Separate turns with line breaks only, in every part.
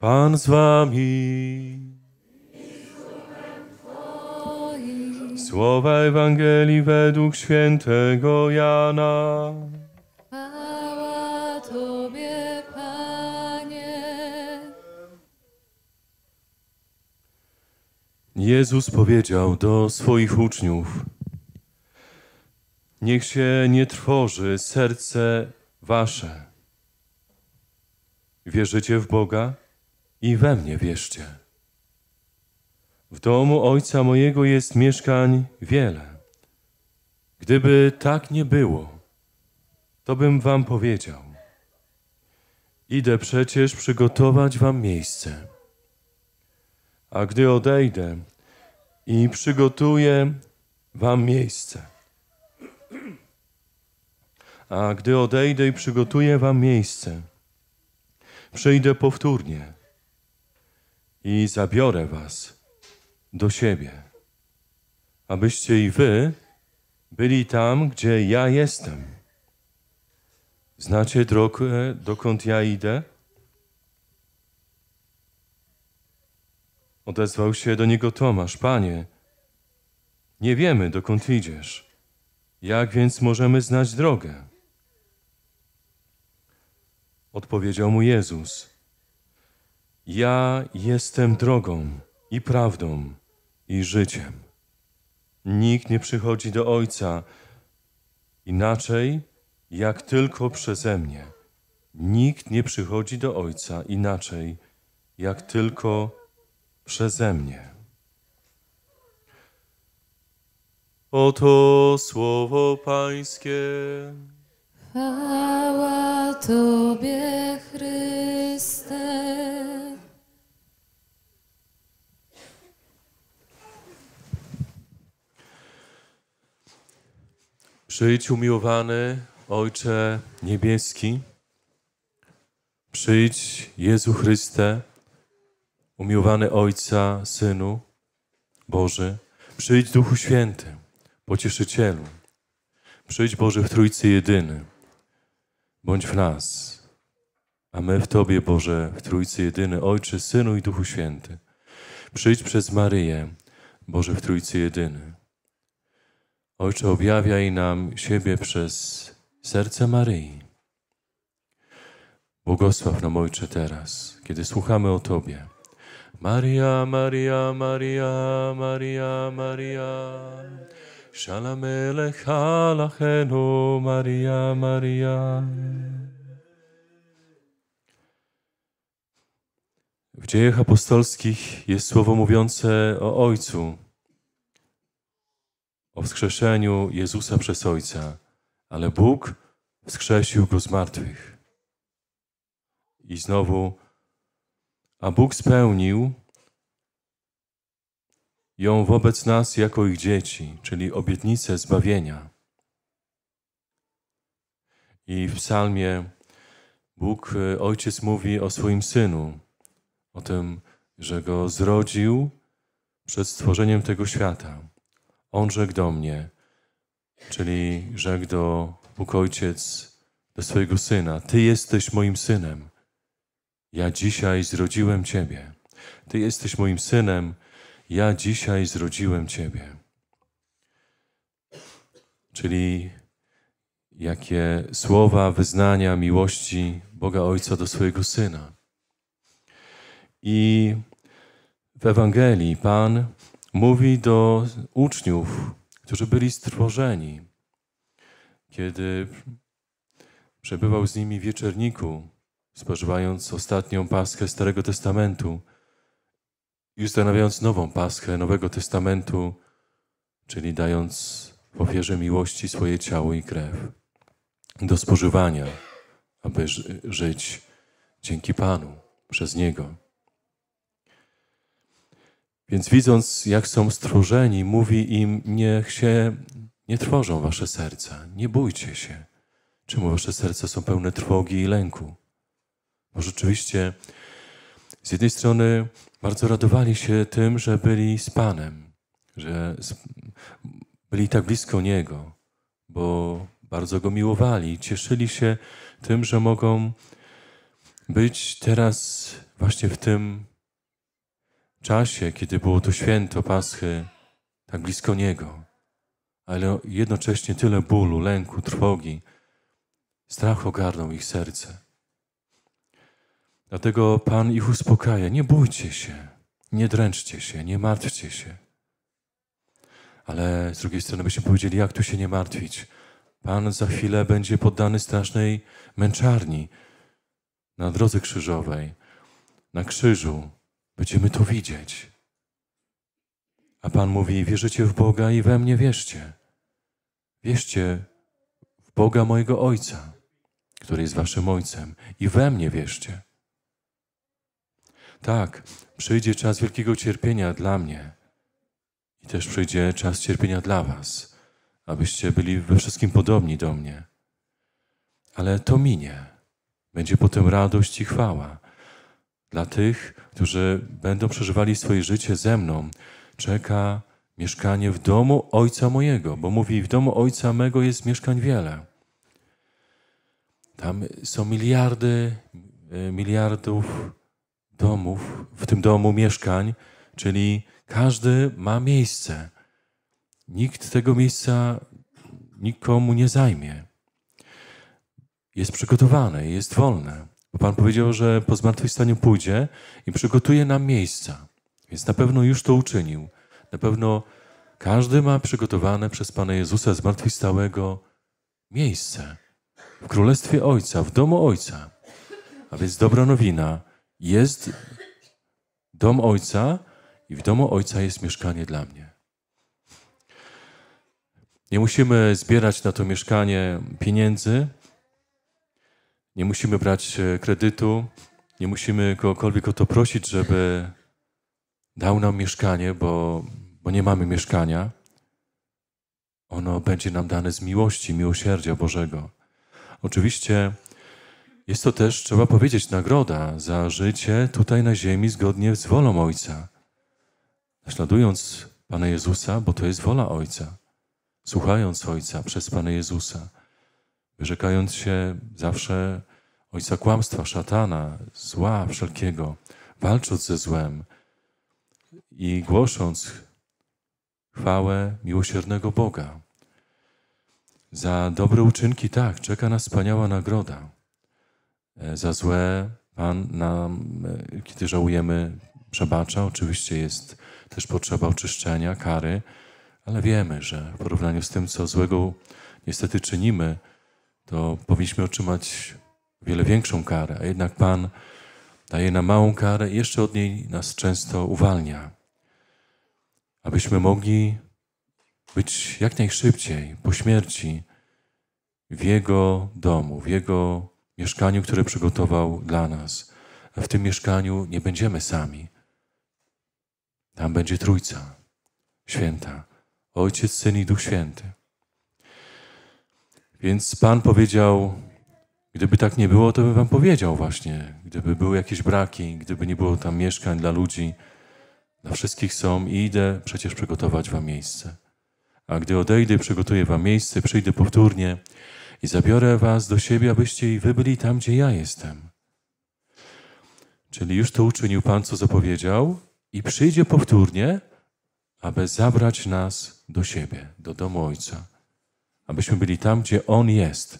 Pan z wami. Słowa Ewangelii według świętego Jana. Chwała Tobie, Panie. Jezus powiedział do swoich uczniów: Niech się nie trwoży serce wasze. Wierzycie w Boga? i we mnie wierzcie. W domu Ojca mojego jest mieszkań wiele. Gdyby tak nie było, to bym wam powiedział. Idę przecież przygotować wam miejsce. A gdy odejdę i przygotuję wam miejsce. A gdy odejdę i przygotuję wam miejsce, przyjdę powtórnie i zabiorę was do siebie, abyście i wy byli tam, gdzie ja jestem. Znacie drogę, dokąd ja idę? Odezwał się do niego Tomasz: Panie, nie wiemy, dokąd idziesz. Jak więc możemy znać drogę? Odpowiedział mu Jezus: ja jestem drogą i prawdą i życiem. Nikt nie przychodzi do Ojca inaczej, jak tylko przeze mnie. Nikt nie przychodzi do Ojca inaczej, jak tylko przeze mnie. Oto słowo Pańskie. Chwała Tobie, Chryste. Przyjdź umiłowany Ojcze Niebieski, przyjdź Jezu Chryste, umiłowany Ojca, Synu Boży, przyjdź Duchu Święty, Pocieszycielu, przyjdź Boże w Trójcy Jedyny, bądź w nas, a my w Tobie Boże w Trójcy Jedyny, Ojcze, Synu i Duchu Święty, przyjdź przez Maryję, Boże w Trójcy Jedyny, Ojcze, objawiaj nam siebie przez serce Maryi. Błogosław nam, Ojcze, teraz, kiedy słuchamy o Tobie. Maria, Maria, Maria, Maria, Maria. Shalom Elecha Maria, Maria. W dziejach apostolskich jest słowo mówiące o Ojcu, o wskrzeszeniu Jezusa przez Ojca, ale Bóg wskrzesił go z martwych. I znowu, a Bóg spełnił ją wobec nas jako ich dzieci, czyli obietnicę zbawienia. I w psalmie Bóg, e, Ojciec mówi o swoim Synu, o tym, że Go zrodził przed stworzeniem tego świata. On rzekł do mnie, czyli rzekł do Bóg Ojciec, do swojego Syna, Ty jesteś moim Synem. Ja dzisiaj zrodziłem Ciebie. Ty jesteś moim Synem. Ja dzisiaj zrodziłem Ciebie. Czyli jakie słowa wyznania miłości Boga Ojca do swojego Syna. I w Ewangelii Pan mówi do uczniów, którzy byli stworzeni, kiedy przebywał z nimi w wieczerniku, spożywając ostatnią paschę Starego Testamentu i ustanawiając nową paschę Nowego Testamentu, czyli dając w ofierze miłości swoje ciało i krew do spożywania, aby żyć dzięki Panu przez Niego. Więc widząc, jak są stworzeni, mówi im, niech się nie trwożą wasze serca, nie bójcie się. Czemu wasze serca są pełne trwogi i lęku? Bo rzeczywiście z jednej strony bardzo radowali się tym, że byli z Panem, że byli tak blisko Niego, bo bardzo Go miłowali, cieszyli się tym, że mogą być teraz właśnie w tym czasie, kiedy było to święto Paschy, tak blisko Niego, ale jednocześnie tyle bólu, lęku, trwogi, strach ogarnął ich serce. Dlatego Pan ich uspokaja. Nie bójcie się, nie dręczcie się, nie martwcie się. Ale z drugiej strony byśmy powiedzieli, jak tu się nie martwić? Pan za chwilę będzie poddany strasznej męczarni na drodze krzyżowej, na krzyżu, Będziemy to widzieć. A Pan mówi: Wierzycie w Boga i we mnie wierzcie. Wierzcie w Boga mojego Ojca, który jest Waszym Ojcem, i we mnie wierzcie. Tak, przyjdzie czas wielkiego cierpienia dla mnie i też przyjdzie czas cierpienia dla Was, abyście byli we wszystkim podobni do mnie. Ale to minie. Będzie potem radość i chwała dla tych, którzy będą przeżywali swoje życie ze mną, czeka mieszkanie w domu Ojca mojego, bo mówi, w domu Ojca mego jest mieszkań wiele. Tam są miliardy, e, miliardów domów, w tym domu mieszkań, czyli każdy ma miejsce. Nikt tego miejsca nikomu nie zajmie. Jest przygotowane, jest wolne. Pan powiedział, że po zmartwychwstaniu pójdzie i przygotuje nam miejsca. Więc na pewno już to uczynił. Na pewno każdy ma przygotowane przez Pana Jezusa zmartwychwstałego miejsce w Królestwie Ojca, w domu Ojca. A więc dobra nowina. Jest dom Ojca i w domu Ojca jest mieszkanie dla mnie. Nie musimy zbierać na to mieszkanie pieniędzy, nie musimy brać e, kredytu, nie musimy kogokolwiek o to prosić, żeby dał nam mieszkanie, bo, bo nie mamy mieszkania. Ono będzie nam dane z miłości, miłosierdzia Bożego. Oczywiście jest to też, trzeba powiedzieć, nagroda za życie tutaj na ziemi zgodnie z wolą Ojca. Naśladując Pana Jezusa, bo to jest wola Ojca, słuchając Ojca przez Pana Jezusa, wyrzekając się zawsze ojca kłamstwa, szatana, zła wszelkiego, walcząc ze złem i głosząc chwałę miłosiernego Boga. Za dobre uczynki tak, czeka nas wspaniała nagroda. E, za złe Pan nam, e, kiedy żałujemy, przebacza. Oczywiście jest też potrzeba oczyszczenia, kary, ale wiemy, że w porównaniu z tym, co złego niestety czynimy, to powinniśmy otrzymać wiele większą karę, a jednak Pan daje nam małą karę i jeszcze od niej nas często uwalnia, abyśmy mogli być jak najszybciej po śmierci w Jego domu, w Jego mieszkaniu, które przygotował dla nas. A w tym mieszkaniu nie będziemy sami. Tam będzie Trójca Święta, Ojciec, Syn i Duch Święty. Więc Pan powiedział, gdyby tak nie było, to bym Wam powiedział właśnie. Gdyby były jakieś braki, gdyby nie było tam mieszkań dla ludzi, dla wszystkich są i idę przecież przygotować Wam miejsce. A gdy odejdę, przygotuję Wam miejsce, przyjdę powtórnie i zabiorę Was do siebie, abyście i Wy byli tam, gdzie ja jestem. Czyli już to uczynił Pan, co zapowiedział, i przyjdzie powtórnie, aby zabrać nas do siebie, do domu Ojca abyśmy byli tam, gdzie On jest.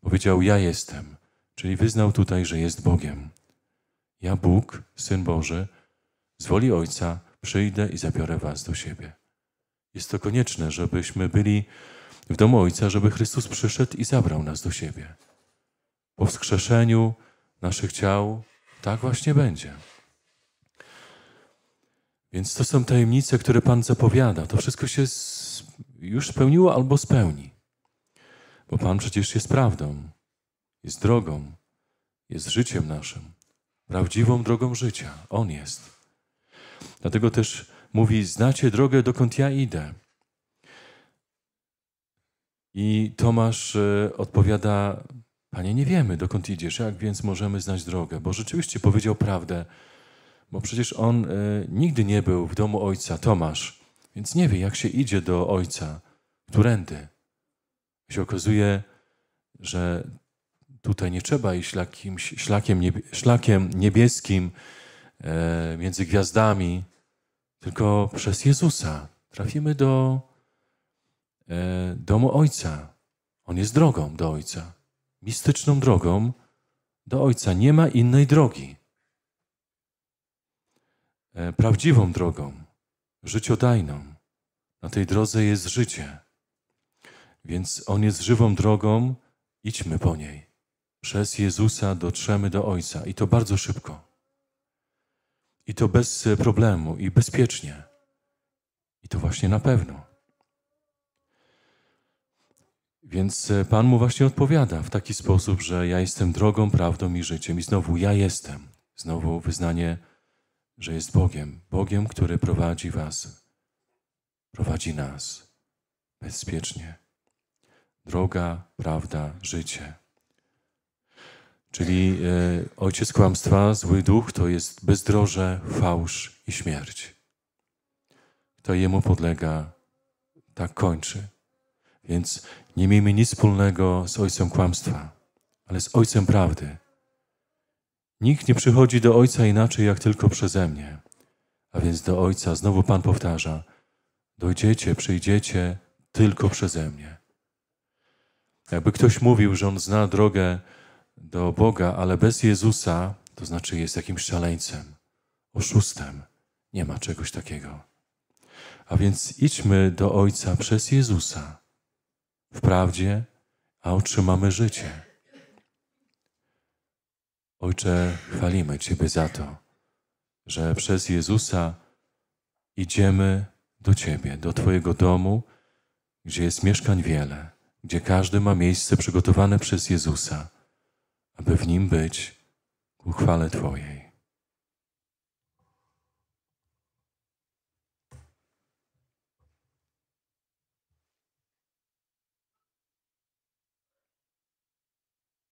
Powiedział: Ja jestem, czyli wyznał tutaj, że jest Bogiem. Ja, Bóg, syn Boży, z woli Ojca przyjdę i zabiorę Was do siebie. Jest to konieczne, żebyśmy byli w domu Ojca, żeby Chrystus przyszedł i zabrał nas do siebie. Po wskrzeszeniu naszych ciał tak właśnie będzie. Więc to są tajemnice, które Pan zapowiada. To wszystko się już spełniło albo spełni. Bo Pan przecież jest prawdą, jest drogą, jest życiem naszym, prawdziwą drogą życia. On jest. Dlatego też mówi: Znacie drogę, dokąd ja idę. I Tomasz e, odpowiada: Panie, nie wiemy, dokąd idziesz, jak więc możemy znać drogę? Bo rzeczywiście powiedział prawdę, bo przecież on e, nigdy nie był w domu ojca, Tomasz. Więc nie wie, jak się idzie do ojca, którędy. I się okazuje, że tutaj nie trzeba iść jakimś szlakiem, niebie, szlakiem niebieskim e, między gwiazdami, tylko przez Jezusa trafimy do e, domu Ojca. On jest drogą do Ojca, mistyczną drogą do Ojca. Nie ma innej drogi. E, prawdziwą drogą życiodajną. Na tej drodze jest życie. Więc On jest żywą drogą, idźmy po niej. Przez Jezusa dotrzemy do Ojca i to bardzo szybko. I to bez e, problemu i bezpiecznie. I to właśnie na pewno. Więc e, Pan mu właśnie odpowiada w taki sposób, że ja jestem drogą, prawdą i życiem. I znowu ja jestem. Znowu wyznanie że jest Bogiem, Bogiem, który prowadzi Was, prowadzi nas bezpiecznie. Droga, prawda, życie. Czyli y, ojciec kłamstwa, zły duch to jest bezdroże, fałsz i śmierć. Kto jemu podlega, tak kończy. Więc nie miejmy nic wspólnego z ojcem kłamstwa, ale z ojcem prawdy Nikt nie przychodzi do Ojca inaczej, jak tylko przeze mnie. A więc do Ojca znowu Pan powtarza: Dojdziecie, przyjdziecie tylko przeze mnie. Jakby ktoś mówił, że on zna drogę do Boga, ale bez Jezusa, to znaczy jest jakimś szaleńcem, oszustem. Nie ma czegoś takiego. A więc idźmy do Ojca przez Jezusa w prawdzie, a otrzymamy życie. Ojcze, chwalimy Ciebie za to, że przez Jezusa idziemy do Ciebie, do Twojego domu, gdzie jest mieszkań wiele, gdzie każdy ma miejsce przygotowane przez Jezusa, aby w nim być ku chwale Twojej.